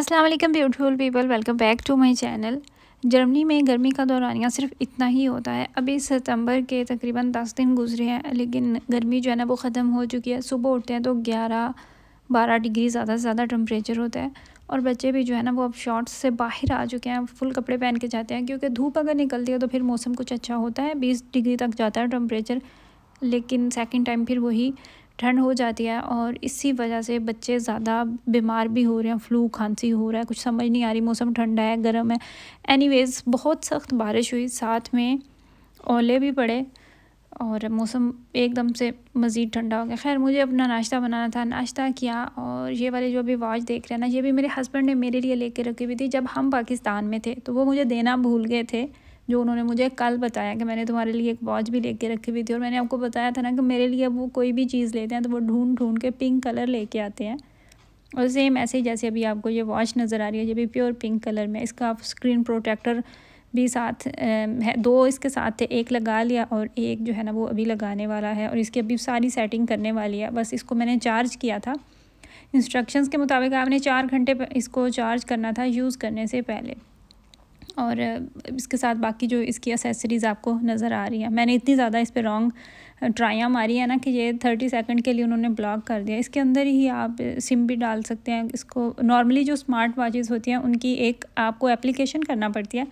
अस्सलाम वालेकुम beautiful people welcome back to my channel Germany में गर्मी का दौरान यहाँ सिर्फ इतना ही होता है अभी सितंबर के तकरीबन दस दिन गुजरे हैं लेकिन गर्मी जो है ना वो ख़त्म हो चुकी है सुबह उठते हैं तो ग्यारह बारह डिग्री ज़्यादा से ज़्यादा टम्परेचर होता है और बच्चे भी जो है ना वो अब शॉर्ट्स से बाहर आ चुके हैं फुल कपड़े पहन के जाते हैं क्योंकि धूप अगर निकलती है तो फिर मौसम कुछ अच्छा होता है बीस डिग्री तक जाता है टम्परेचर लेकिन सेकेंड टाइम फिर वही ठंड हो जाती है और इसी वजह से बच्चे ज़्यादा बीमार भी हो रहे हैं फ्लू खांसी हो रहा है कुछ समझ नहीं आ रही मौसम ठंडा है गर्म है एनीवेज़ बहुत सख्त बारिश हुई साथ में ओले भी पड़े और मौसम एकदम से मज़ीद ठंडा हो गया खैर मुझे अपना नाश्ता बनाना था नाश्ता किया और ये वाले जो अभी वॉच देख रहे हैं ना ये भी मेरे हस्बैंड ने मेरे लिए लेके रखी हुई थी जब हम पाकिस्तान में थे तो वो मुझे देना भूल गए थे जो उन्होंने मुझे कल बताया कि मैंने तुम्हारे लिए एक वॉच भी लेके रखी हुई थी और मैंने आपको बताया था ना कि मेरे लिए वो कोई भी चीज़ लेते हैं तो वो ढूंढ ढूंढ के पिंक कलर लेके आते हैं और सेम ऐसे ही जैसे अभी आपको ये वॉच नज़र आ रही है ये भी प्योर पिंक कलर में इसका स्क्रीन प्रोटेक्टर भी साथ है दो इसके साथ थे एक लगा लिया और एक जो है ना वो अभी लगाने वाला है और इसकी अभी सारी सेटिंग करने वाली है बस इसको मैंने चार्ज किया था इंस्ट्रक्शंस के मुताबिक आपने चार घंटे इसको चार्ज करना था यूज़ करने से पहले और इसके साथ बाकी जो इसकी असेसरीज़ आपको नज़र आ रही है मैंने इतनी ज़्यादा इस पर रॉन्ग ट्राइयाँ मारी है ना कि ये थर्टी सेकंड के लिए उन्होंने ब्लॉक कर दिया इसके अंदर ही आप सिम भी डाल सकते हैं इसको नॉर्मली जो स्मार्ट वॉचेज़ होती हैं उनकी एक आपको एप्लीकेशन करना पड़ती है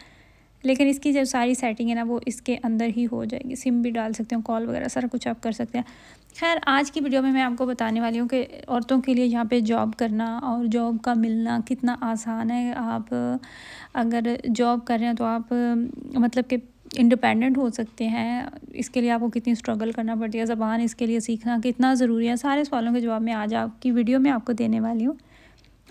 लेकिन इसकी जो सारी सेटिंग है ना वो इसके अंदर ही हो जाएगी सिम भी डाल सकते हो कॉल वगैरह सारा कुछ आप कर सकते हैं खैर आज की वीडियो में मैं आपको बताने वाली हूँ कि औरतों के लिए यहाँ पे जॉब करना और जॉब का मिलना कितना आसान है आप अगर जॉब कर रहे हैं तो आप मतलब कि इंडिपेंडेंट हो सकते हैं इसके लिए आपको कितनी स्ट्रगल करना पड़ती है ज़बान इसके लिए सीखना कितना ज़रूरी है सारे सवालों के जवाब मैं आज आपकी वीडियो में आपको देने वाली हूँ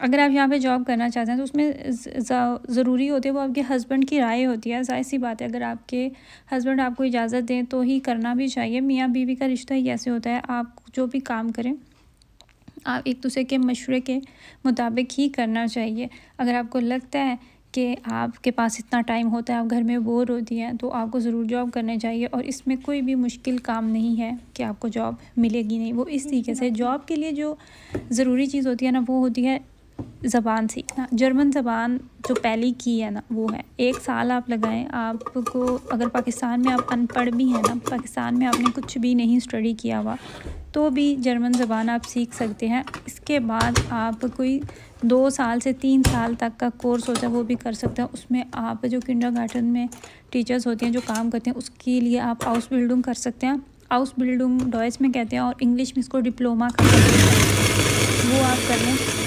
अगर आप यहाँ पे जॉब करना चाहते हैं तो उसमें ज़रूरी होते हैं वो आपके हस्बैंड की राय होती है जाहिर सी बात है अगर आपके हस्बैंड आपको इजाज़त दें तो ही करना भी चाहिए मियाँ बीवी का रिश्ता ही ऐसे होता है आप जो भी काम करें आप एक दूसरे के मशवरे के मुताबिक ही करना चाहिए अगर आपको लगता है कि आपके पास इतना टाइम होता है आप घर में बोर होती हैं तो आपको ज़रूर जॉब करना चाहिए और इसमें कोई भी मुश्किल काम नहीं है कि आपको जॉब मिलेगी नहीं वो इस तरीके से जॉब के लिए जो ज़रूरी चीज़ होती है ना वो होती है ज़बान सीखना जर्मन ज़बान जो पहली की है ना वो है एक साल आप लगाएं आपको अगर पाकिस्तान में आप अनपढ़ भी हैं ना पाकिस्तान में आपने कुछ भी नहीं स्टडी किया हुआ तो भी जर्मन ज़बान आप सीख सकते हैं इसके बाद आप कोई दो साल से तीन साल तक का कोर्स होता है वो भी कर सकते हैं उसमें आप जो किंडर में टीचर्स होती हैं जो काम करते हैं उसके लिए आप हाउस बिल्डिंग कर सकते हैं हाउस बिल्डिंग डॉयस में कहते हैं और इंग्लिश में इसको डिप्लोमा कर सकते हैं वो आप कर लें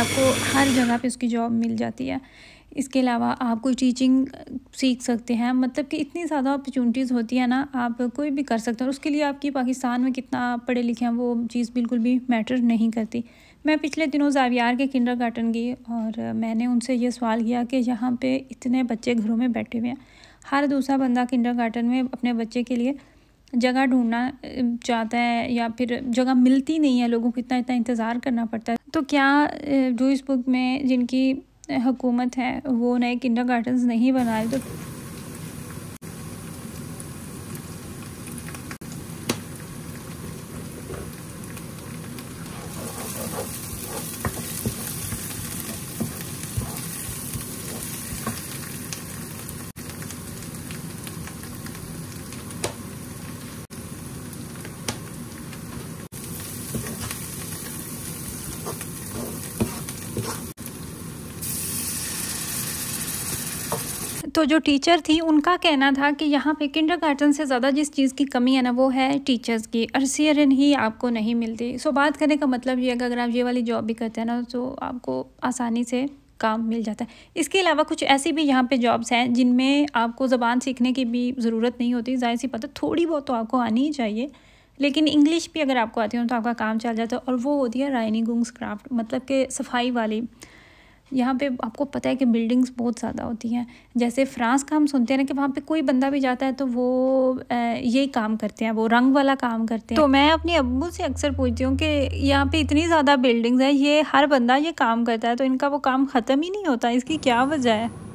आपको हर जगह पे उसकी जॉब मिल जाती है इसके अलावा आप कोई टीचिंग सीख सकते हैं मतलब कि इतनी ज़्यादा अपॉर्चुनिटीज़ होती है ना आप कोई भी कर सकते हैं उसके लिए आपकी पाकिस्तान में कितना पढ़े लिखे हैं वो चीज़ बिल्कुल भी मैटर नहीं करती मैं पिछले दिनों जावियार के किंडर गार्टन गई और मैंने उनसे ये सवाल किया कि यहाँ पर इतने बच्चे घरों में बैठे हुए हैं हर दूसरा बंदा किंडर गार्टन में अपने बच्चे के लिए जगह ढूंढना चाहता है या फिर जगह मिलती नहीं है लोगों को इतना इतना इंतज़ार करना पड़ता है तो क्या जो इस बुक में जिनकी हुकूमत है वो नए किंडर गार्डन्स नहीं बनाए तो तो जो टीचर थी उनका कहना था कि यहाँ पे गार्डन से ज़्यादा जिस चीज़ की कमी है ना वो है टीचर्स की अरसियरन ही आपको नहीं मिलती सो बात करने का मतलब ये है कि अगर आप ये वाली जॉब भी करते हैं ना तो आपको आसानी से काम मिल जाता है इसके अलावा कुछ ऐसी भी यहाँ पे जॉब्स हैं जिनमें आपको ज़बान सीखने की भी ज़रूरत नहीं होती जाहिर सी पता थोड़ी बहुत तो आपको आनी ही चाहिए लेकिन इंग्लिश भी अगर आपको आती हो तो आपका काम चल जाता है और वो होती है राइनिंग गुंग्स क्राफ्ट मतलब कि सफाई वाली यहाँ पे आपको पता है कि बिल्डिंग्स बहुत ज़्यादा होती हैं जैसे फ्रांस का हम सुनते हैं ना कि वहाँ पे कोई बंदा भी जाता है तो वो ये काम करते हैं वो रंग वाला काम करते हैं तो मैं अपने अबू से अक्सर पूछती हूँ कि यहाँ पे इतनी ज़्यादा बिल्डिंग्स हैं ये हर बंदा ये काम करता है तो इनका वो काम ख़त्म ही नहीं होता इसकी क्या वजह है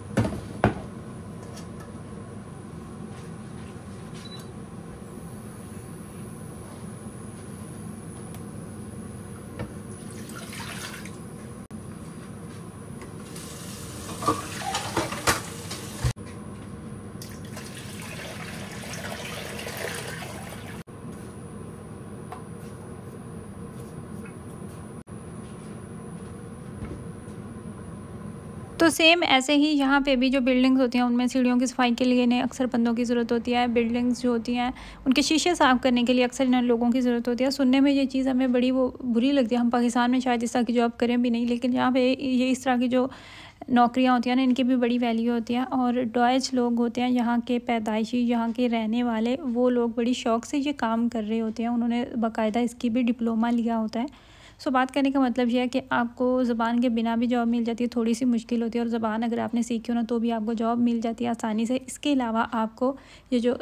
तो सेम ऐसे ही यहाँ पे भी जो बिल्डिंग्स होती हैं उनमें सीढ़ियों की सफाई के लिए इन्हें अक्सर बंदों की ज़रूरत होती है बिल्डिंग्स जो होती हैं उनके शीशे साफ़ करने के लिए अक्सर इन लोगों की ज़रूरत होती है सुनने में ये चीज़ हमें बड़ी वो बुरी लगती है हम पाकिस्तान में शायद इस तरह की जॉब करें भी नहीं लेकिन यहाँ पर ये इस तरह की जो नौकरियाँ होती हैं ना इनकी भी बड़ी वैल्यू होती है और डॉयच लोग होते हैं यहाँ के पैदाइशी यहाँ के रहने वाले वो लोग बड़ी शौक से ये काम कर रहे होते हैं उन्होंने बाकायदा इसकी भी डिप्लोमा लिया होता है सो बात करने का मतलब यह है कि आपको ज़बान के बिना भी जॉब मिल जाती है थोड़ी सी मुश्किल होती है और ज़बान अगर आपने सीखी हो ना तो भी आपको जॉब मिल जाती है आसानी से इसके अलावा आपको ये जो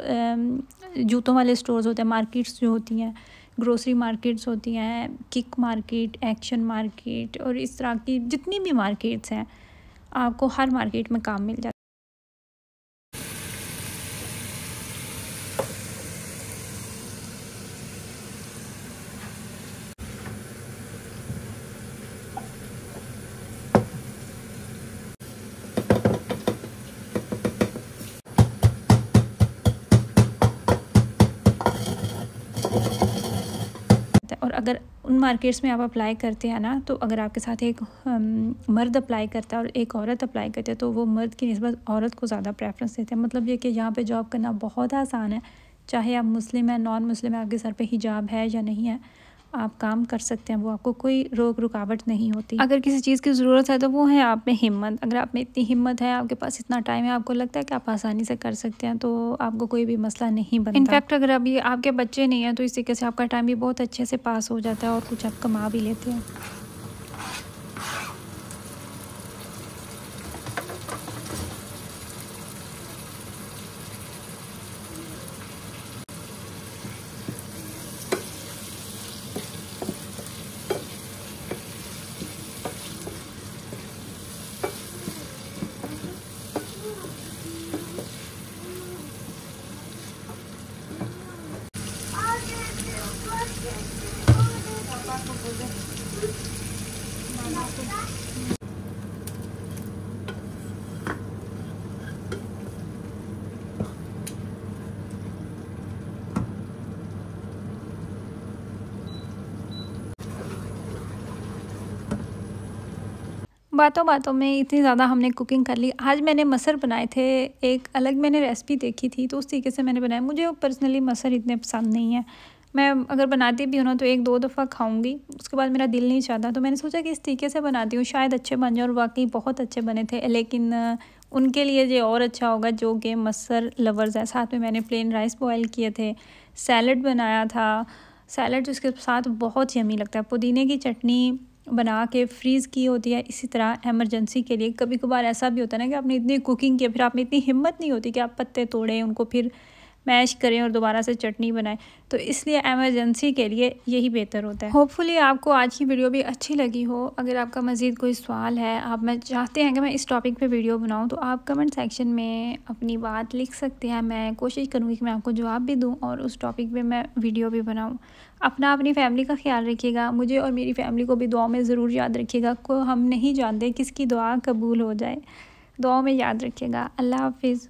जूतों वाले स्टोर्स होते हैं मार्केट्स जो होती हैं ग्रोसरी मार्केट्स होती हैं किक मार्केट एक्शन मार्केट और इस तरह की जितनी भी मार्केट्स हैं आपको हर मार्केट में काम मिल जाता है अगर उन मार्केट्स में आप अप्लाई करते हैं ना तो अगर आपके साथ एक मर्द अप्लाई करता है और एक औरत अप्लाई करती है तो वो मर्द की नस्बत औरत को ज़्यादा प्रेफरेंस देते हैं मतलब ये कि यहाँ पे जॉब करना बहुत आसान है चाहे आप मुस्लिम हैं नॉन मुस्लिम हैं आपके सर पे हिजाब है या नहीं है आप काम कर सकते हैं वो आपको कोई रोक रुकावट नहीं होती अगर किसी चीज़ की ज़रूरत है तो वो है आप में हिम्मत अगर आप में इतनी हिम्मत है आपके पास इतना टाइम है आपको लगता है कि आप आसानी से कर सकते हैं तो आपको कोई भी मसला नहीं बनता इनफैक्ट अगर अभी आपके बच्चे नहीं हैं तो इस तरीके से आपका टाइम भी बहुत अच्छे से पास हो जाता है और कुछ आप कमा भी लेते हैं बातों बातों में इतनी ज़्यादा हमने कुकिंग कर ली आज मैंने मसर बनाए थे एक अलग मैंने रेसिपी देखी थी तो उस तरीके से मैंने बनाया मुझे पर्सनली मसर इतने पसंद नहीं है मैं अगर बनाती भी हूँ ना तो एक दो दफ़ा खाऊंगी उसके बाद मेरा दिल नहीं चाहता तो मैंने सोचा कि इस तरीके से बनाती हूँ शायद अच्छे बन जाए और वाकई बहुत अच्छे बने थे लेकिन उनके लिए ये और अच्छा होगा जो कि मसर लवर्स है साथ में मैंने प्लेन राइस बॉयल किए थे सैलड बनाया था सैलड जिसके साथ बहुत यमी लगता है पुदीने की चटनी बना के फ्रीज़ की होती है इसी तरह एमरजेंसी के लिए कभी कभार ऐसा भी होता है ना कि आपने इतनी कुकिंग की फिर आप में इतनी हिम्मत नहीं होती कि आप पत्ते तोड़ें उनको फिर मैश करें और दोबारा से चटनी बनाएं तो इसलिए एमरजेंसी के लिए यही बेहतर होता है होपफुली आपको आज की वीडियो भी अच्छी लगी हो अगर आपका मज़ीद कोई सवाल है आप मैं चाहते हैं कि मैं इस टॉपिक पर वीडियो बनाऊँ तो आप कमेंट सेक्शन में अपनी बात लिख सकते हैं मैं कोशिश करूँगी कि मैं आपको जवाब भी दूँ और उस टॉपिक पर मैं वीडियो भी बनाऊँ अपना अपनी फैमिली का ख्याल रखिएगा मुझे और मेरी फैमिली को भी दुआ में ज़रूर याद रखिएगा को हम नहीं जानते किसकी दुआ कबूल हो जाए दुआ में याद रखिएगा अल्लाह हाफिज़